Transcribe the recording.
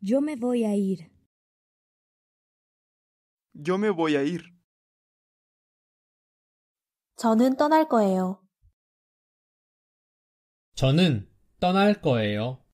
Yo me voy a ir. Yo me voy a ir. 저는 떠날 거예요. 저는 떠날 거예요.